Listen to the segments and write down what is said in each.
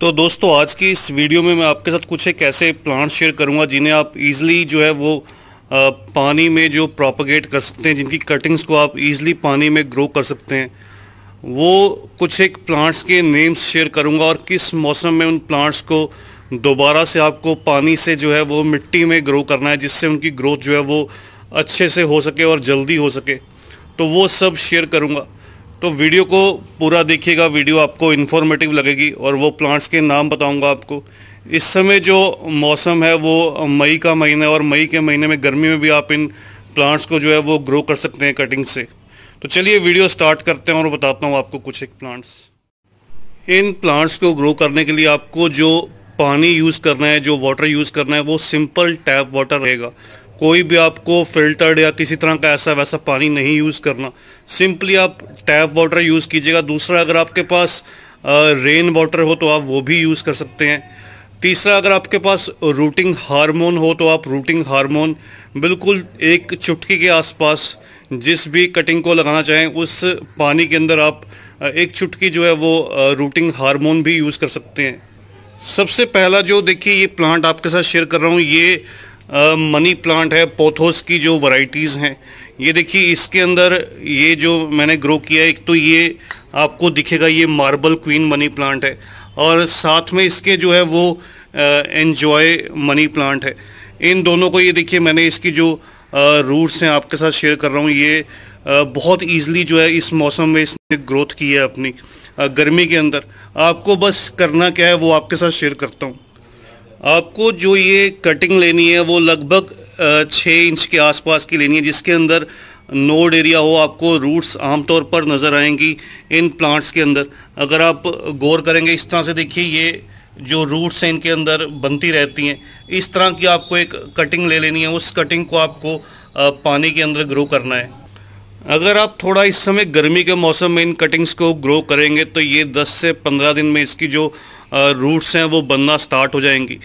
तो दोस्तों आज की इस वीडियो में मैं आपके साथ कुछ एक ऐसे प्लांट शेयर करूंगा जिन्हें आप इजीली जो है वो पानी में जो प्रोपगेट कर सकते हैं जिनकी कटिंग्स को आप इजीली पानी में ग्रो कर सकते हैं वो कुछ एक प्लांट्स के नेम्स शेयर करूंगा और किस मौसम में उन प्लांट्स को दोबारा से आपको पानी से जो है वो मिट्टी में ग्रो करना है जिससे उनकी ग्रोथ जो है वो अच्छे से हो सके और जल्दी हो सके तो वो सब शेयर करूँगा तो वीडियो को पूरा देखिएगा वीडियो आपको इन्फॉर्मेटिव लगेगी और वो प्लांट्स के नाम बताऊंगा आपको इस समय जो मौसम है वो मई का महीना है और मई के महीने में गर्मी में भी आप इन प्लांट्स को जो है वो ग्रो कर सकते हैं कटिंग से तो चलिए वीडियो स्टार्ट करते हैं और बताता हूँ आपको कुछ एक प्लांट्स इन प्लांट्स को ग्रो करने के लिए आपको जो पानी यूज़ करना है जो वाटर यूज़ करना है वो सिंपल टैप वाटर रहेगा कोई भी आपको फिल्टर्ड या किसी तरह का ऐसा वैसा पानी नहीं यूज़ करना सिंपली आप टैप वाटर यूज़ कीजिएगा दूसरा अगर आपके पास रेन वाटर हो तो आप वो भी यूज़ कर सकते हैं तीसरा अगर आपके पास रूटिंग हार्मोन हो तो आप रूटिंग हार्मोन बिल्कुल एक चुटकी के आसपास जिस भी कटिंग को लगाना चाहें उस पानी के अंदर आप एक चुटकी जो है वो रूटिंग हार्मोन भी यूज़ कर सकते हैं सबसे पहला जो देखिए ये प्लांट आपके साथ शेयर कर रहा हूँ ये मनी प्लांट है पोथोस की जो वराइटीज़ हैं ये देखिए इसके अंदर ये जो मैंने ग्रो किया है एक तो ये आपको दिखेगा ये मार्बल क्वीन मनी प्लांट है और साथ में इसके जो है वो एन्जॉय मनी प्लांट है इन दोनों को ये देखिए मैंने इसकी जो रूट्स हैं आपके साथ शेयर कर रहा हूँ ये आ, बहुत ईजिली जो है इस मौसम में इसने ग्रोथ की है अपनी आ, गर्मी के अंदर आपको बस करना क्या है वो आपके साथ शेयर करता हूँ आपको जो ये कटिंग लेनी है वो लगभग छः इंच के आसपास की लेनी है जिसके अंदर नोड एरिया हो आपको रूट्स आमतौर पर नज़र आएंगी इन प्लांट्स के अंदर अगर आप गौर करेंगे इस तरह से देखिए ये जो रूट्स हैं इनके अंदर बनती रहती हैं इस तरह की आपको एक कटिंग ले लेनी है उस कटिंग को आपको पानी के अंदर ग्रो करना है अगर आप थोड़ा इस समय गर्मी के मौसम में इन कटिंग्स को ग्रो करेंगे तो ये 10 से 15 दिन में इसकी जो रूट्स हैं वो बनना स्टार्ट हो जाएंगी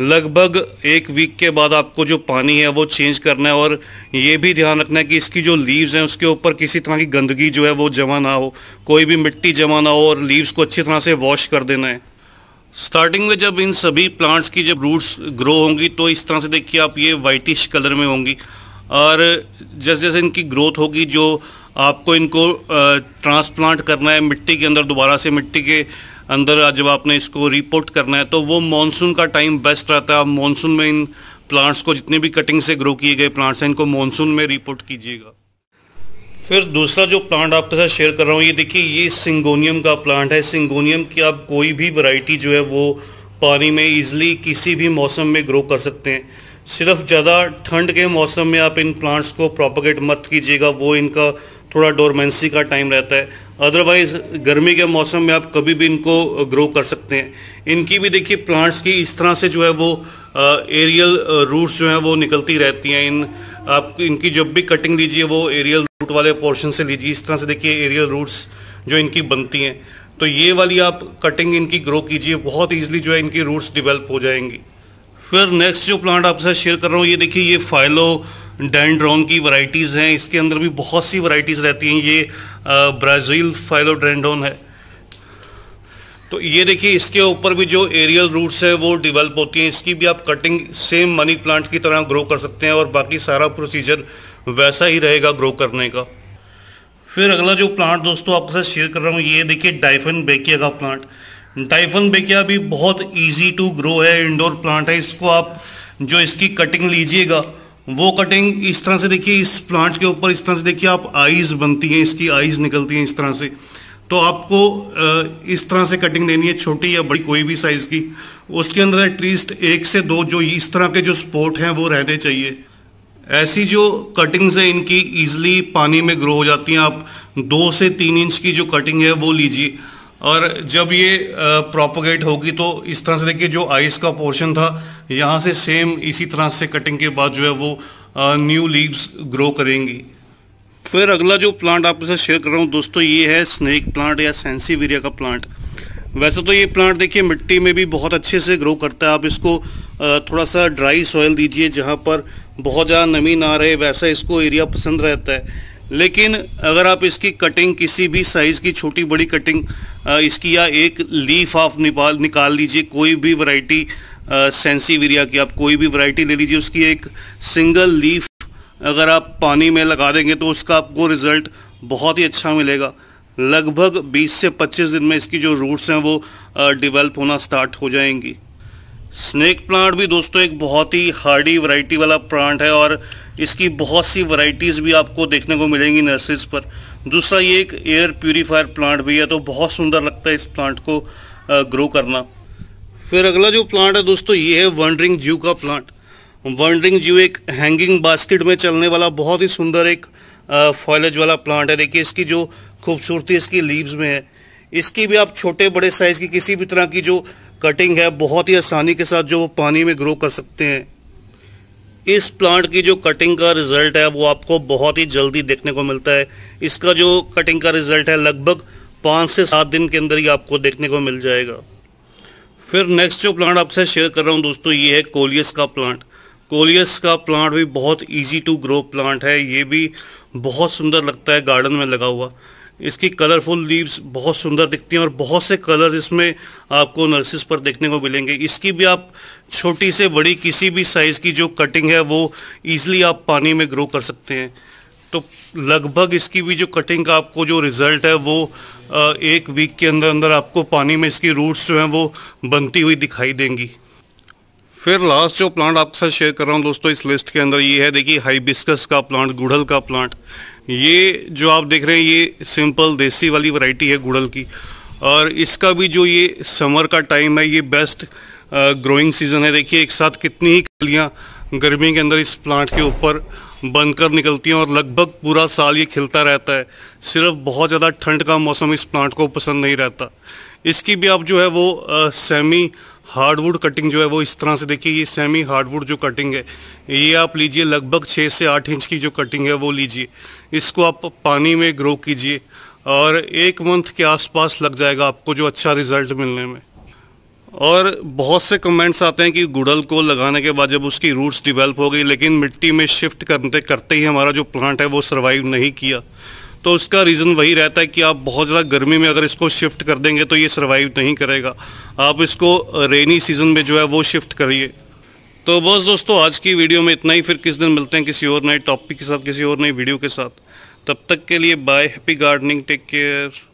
लगभग एक वीक के बाद आपको जो पानी है वो चेंज करना है और ये भी ध्यान रखना है कि इसकी जो लीव्स हैं उसके ऊपर किसी तरह की गंदगी जो है वो जमा ना हो कोई भी मिट्टी जमा ना हो और लीव्स को अच्छी तरह से वॉश कर देना है स्टार्टिंग में जब इन सभी प्लांट्स की जब रूट्स ग्रो होंगी तो इस तरह से देखिए आप ये वाइटिश कलर में होंगी और जैसे जैसे इनकी ग्रोथ होगी जो आपको इनको ट्रांसप्लांट करना है मिट्टी के अंदर दोबारा से मिट्टी के अंदर जब आपने इसको रिपोर्ट करना है तो वो मानसून का टाइम बेस्ट रहता है आप मानसून में इन प्लांट्स को जितने भी कटिंग से ग्रो किए गए प्लांट्स हैं इनको मानसून में रिपोर्ट कीजिएगा फिर दूसरा जो प्लांट आपके साथ शेयर कर रहा हूँ ये देखिए ये सिंगोनियम का प्लांट है सिंगोनियम की आप कोई भी वैरायटी जो है वो पानी में इजिली किसी भी मौसम में ग्रो कर सकते हैं सिर्फ ज़्यादा ठंड के मौसम में आप इन प्लांट्स को प्रोपोगेट मत कीजिएगा वो इनका थोड़ा डोरमेंसी का टाइम रहता है अदरवाइज गर्मी के मौसम में आप कभी भी इनको ग्रो कर सकते हैं इनकी भी देखिए प्लांट्स की इस तरह से जो है वो एरियल रूट्स जो हैं वो निकलती रहती हैं इन आप इनकी जब भी कटिंग लीजिए वो एरियल रूट वाले पोर्शन से लीजिए इस तरह से देखिए एरियल रूट्स जो इनकी बनती हैं तो ये वाली आप कटिंग इनकी ग्रो कीजिए बहुत ईजिली जो है इनकी रूट्स डिवेल्प हो जाएंगी फिर नेक्स्ट जो प्लांट आपके साथ शेयर कर रहा हूँ ये देखिए ये फाइलो डेंड्रॉन की वैरायटीज़ हैं इसके अंदर भी बहुत सी वैरायटीज़ रहती हैं ये ब्राज़ील फाइलोडेंड्रॉन है तो ये देखिए इसके ऊपर भी जो एरियल रूट्स है वो डिवेल्प होती हैं इसकी भी आप कटिंग सेम मनी प्लांट की तरह ग्रो कर सकते हैं और बाकी सारा प्रोसीजर वैसा ही रहेगा ग्रो करने का फिर अगला जो प्लांट दोस्तों आपके साथ शेयर कर रहा हूँ ये देखिए डाइफन बेकिया का प्लांट डाइफन बेकिया भी बहुत ईजी टू ग्रो है इंडोर प्लांट है इसको आप जो इसकी कटिंग लीजिएगा वो कटिंग इस तरह से देखिए इस प्लांट के ऊपर इस तरह से देखिए आप आईज बनती हैं इसकी आईज निकलती हैं इस तरह से तो आपको इस तरह से कटिंग लेनी है छोटी या बड़ी कोई भी साइज की उसके अंदर एटलीस्ट एक से दो जो इस तरह के जो स्पोर्ट हैं वो रहने चाहिए ऐसी जो कटिंग्स हैं इनकी ईजिली पानी में ग्रो हो जाती हैं आप दो से तीन इंच की जो कटिंग है वो लीजिए और जब ये प्रोपोगेट होगी तो इस तरह से देखिए जो आइस का पोर्शन था यहाँ से सेम इसी तरह से कटिंग के बाद जो है वो न्यू लीव्स ग्रो करेंगी फिर अगला जो प्लांट आपके साथ शेयर कर रहा हूँ दोस्तों ये है स्नैक प्लांट या सेंसीवीरिया का प्लांट वैसे तो ये प्लांट देखिए मिट्टी में भी बहुत अच्छे से ग्रो करता है आप इसको थोड़ा सा ड्राई सॉयल दीजिए जहाँ पर बहुत ज़्यादा नमी ना रहे वैसा इसको एरिया पसंद रहता है लेकिन अगर आप इसकी कटिंग किसी भी साइज़ की छोटी बड़ी कटिंग इसकी या एक लीफ आप निकाल निकाल लीजिए कोई भी वैरायटी सेंसीवीरिया की आप कोई भी वैरायटी ले लीजिए उसकी एक सिंगल लीफ अगर आप पानी में लगा देंगे तो उसका आपको रिज़ल्ट बहुत ही अच्छा मिलेगा लगभग 20 से 25 दिन में इसकी जो रूट्स हैं वो डिवेल्प होना स्टार्ट हो जाएंगी स्नेक प्लांट भी दोस्तों एक बहुत ही हार्डी वैरायटी वाला प्लांट है और इसकी बहुत सी वैरायटीज़ भी आपको देखने को मिलेंगी नर्सरीज पर दूसरा ये एक एयर प्योरीफायर प्लांट भी है तो बहुत सुंदर लगता है इस प्लांट को ग्रो करना फिर अगला जो प्लांट है दोस्तों ये है वंडरिंग जीव का प्लांट वंडरिंग जीव एक हैंगिंग बास्केट में चलने वाला बहुत ही सुंदर एक फॉयलेज वाला प्लांट है देखिए इसकी जो खूबसूरती इसकी लीव्स में है इसकी भी आप छोटे बड़े साइज़ की किसी भी तरह की जो कटिंग है बहुत ही आसानी के साथ जो वो पानी में ग्रो कर सकते हैं इस प्लांट की जो कटिंग का रिजल्ट है वो आपको बहुत ही जल्दी देखने को मिलता है इसका जो कटिंग का रिजल्ट है लगभग पाँच से सात दिन के अंदर ही आपको देखने को मिल जाएगा फिर नेक्स्ट जो प्लांट आपसे शेयर कर रहा हूँ दोस्तों ये है कोलियस का प्लांट कोलियस का प्लांट भी बहुत इजी टू ग्रो प्लांट है ये भी बहुत सुंदर लगता है गार्डन में लगा हुआ इसकी कलरफुल लीव्स बहुत सुंदर दिखती हैं और बहुत से कलर्स इसमें आपको नर्सिस पर देखने को मिलेंगे इसकी भी आप छोटी से बड़ी किसी भी साइज़ की जो कटिंग है वो ईजिली आप पानी में ग्रो कर सकते हैं तो लगभग इसकी भी जो कटिंग का आपको जो रिज़ल्ट है वो एक वीक के अंदर अंदर आपको पानी में इसकी रूट्स जो हैं वो बनती हुई दिखाई देंगी फिर लास्ट जो प्लांट आपके साथ शेयर कर रहा हूँ दोस्तों इस लिस्ट के अंदर ये है देखिए हाइबिस्कस का प्लांट गुड़हल का प्लांट ये जो आप देख रहे हैं ये सिंपल देसी वाली वैरायटी है गुड़हल की और इसका भी जो ये समर का टाइम है ये बेस्ट ग्रोइंग सीज़न है देखिए एक साथ कितनी ही कलियाँ गर्मी के अंदर इस प्लांट के ऊपर बनकर निकलती हैं और लगभग पूरा साल ये खिलता रहता है सिर्फ बहुत ज़्यादा ठंड का मौसम इस प्लांट को पसंद नहीं रहता इसकी भी आप जो है वो आ, सेमी हार्डवुड कटिंग जो है वो इस तरह से देखिए ये सेमी हार्डवुड जो कटिंग है ये आप लीजिए लगभग छः से आठ इंच की जो कटिंग है वो लीजिए इसको आप पानी में ग्रो कीजिए और एक मंथ के आसपास लग जाएगा आपको जो अच्छा रिजल्ट मिलने में और बहुत से कमेंट्स आते हैं कि गुड़ल को लगाने के बाद जब उसकी रूट्स डिवेल्प हो गई लेकिन मिट्टी में शिफ्ट करते करते ही हमारा जो प्लांट है वो सर्वाइव नहीं किया तो उसका रीज़न वही रहता है कि आप बहुत ज़्यादा गर्मी में अगर इसको शिफ्ट कर देंगे तो ये सर्वाइव नहीं करेगा आप इसको रेनी सीज़न में जो है वो शिफ्ट करिए तो बस दोस्तों आज की वीडियो में इतना ही फिर किस दिन मिलते हैं किसी और नए टॉपिक के साथ किसी और नई वीडियो के साथ तब तक के लिए bye happy gardening take care